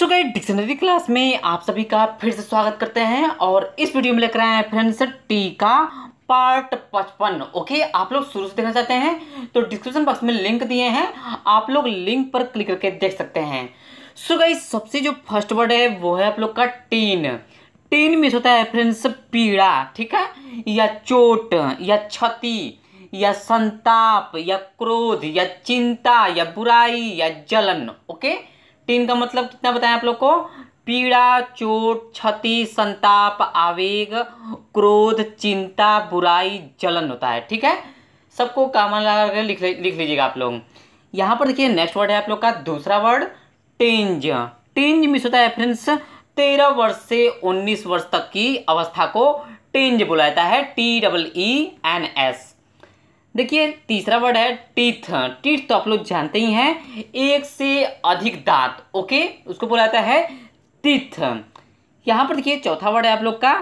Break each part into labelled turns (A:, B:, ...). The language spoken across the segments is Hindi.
A: सो गई डिक्शनरी क्लास में आप सभी का फिर से स्वागत करते हैं और इस वीडियो में लेकर आए हैं फ्रेंड्स टी का पार्ट पचपन ओके आप लोग शुरू से देखना चाहते हैं तो डिस्क्रिप्शन बॉक्स में लिंक दिए हैं आप लोग लिंक पर क्लिक करके देख सकते हैं सो सबसे जो फर्स्ट वर्ड है वो है आप लोग का टीन टीन मिस होता है फ्रेंड्स पीड़ा ठीक है या चोट या क्षति या संताप या क्रोध या चिंता या बुराई या जलन ओके तीन का मतलब कितना बताया आप लोग को पीड़ा चोट क्षति संताप आवेग क्रोध चिंता बुराई जलन होता है ठीक है सबको कामन लगा कर लिख लिख लीजिएगा आप लोग यहाँ पर देखिए नेक्स्ट वर्ड है आप लोग का दूसरा वर्ड टेंज टेंज मिस होता है फ्रेंड्स तेरह वर्ष से उन्नीस वर्ष तक की अवस्था को टेंज बुलाता है T double E N S देखिए तीसरा वर्ड है टीथ टीथ तो आप लोग जानते ही हैं एक से अधिक दांत ओके उसको बोला जाता है टीथ यहाँ पर देखिए चौथा वर्ड है आप लोग का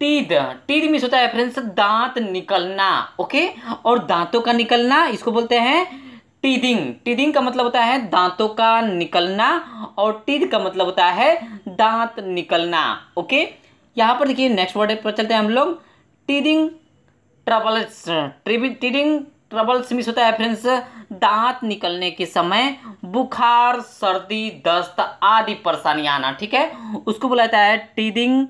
A: टीद टीद मिस होता है फ्रेंड्स दांत निकलना ओके और दांतों का निकलना इसको बोलते हैं टीदिंग टीदिंग का मतलब होता है दांतों का निकलना और टीद का मतलब होता है दांत निकलना ओके यहाँ पर देखिए नेक्स्ट वर्ड पर चलते हैं हम लोग teething troubles treating troubles miss होता है फ्रेंड्स दांत निकलने के समय बुखार सर्दी दस्त आदि परेशानी आना ठीक है उसको बोला जाता है टीडिंग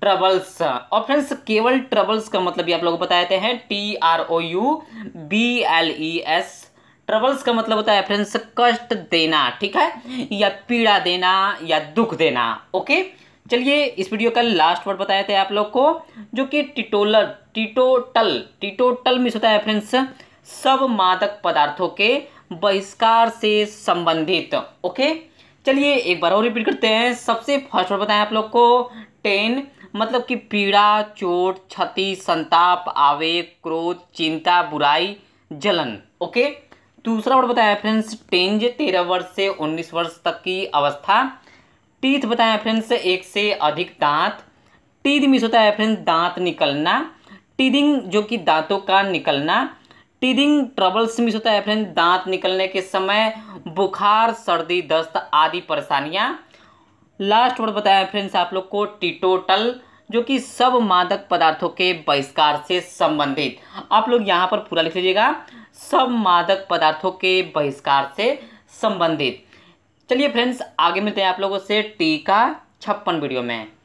A: ट्रबल्स और फ्रेंड्स केवल ट्रबल्स का मतलब भी आप लोगों को बताते हैं T R O U B L E S troubles का मतलब होता है फ्रेंड्स कष्ट देना ठीक है या पीड़ा देना या दुख देना ओके चलिए इस वीडियो का लास्ट वर्ड बताए थे आप लोग को जो कि टिटोलर टिटोटल टिटोटल मिस होता है फ्रेंड्स सब मादक पदार्थों के बहिष्कार से संबंधित ओके चलिए एक बार और रिपीट करते हैं सबसे फर्स्ट वर्ड बताएं आप लोग को टेन मतलब कि पीड़ा चोट क्षति संताप आवेग क्रोध चिंता बुराई जलन ओके दूसरा वर्ड बताया फ्रेंड्स टेंज तेरह वर्ष से उन्नीस वर्ष तक की अवस्था टीथ बताया फ्रेंड्स एक से अधिक दांत टीथ मिस होता है फ्रेंड्स दांत निकलना टीदिंग जो कि दांतों का निकलना टीदिंग ट्रबल्स मिस होता है फ्रेंड दांत निकलने के समय बुखार सर्दी दस्त आदि परेशानियाँ लास्ट वर्ड बताया फ्रेंड्स आप लोग को टीटोटल जो कि सब मादक पदार्थों के बहिष्कार से संबंधित आप लोग यहाँ पर पूरा लिख लीजिएगा सब मादक पदार्थों के बहिष्कार से संबंधित चलिए फ्रेंड्स आगे मिलते हैं आप लोगों से टीका छप्पन वीडियो में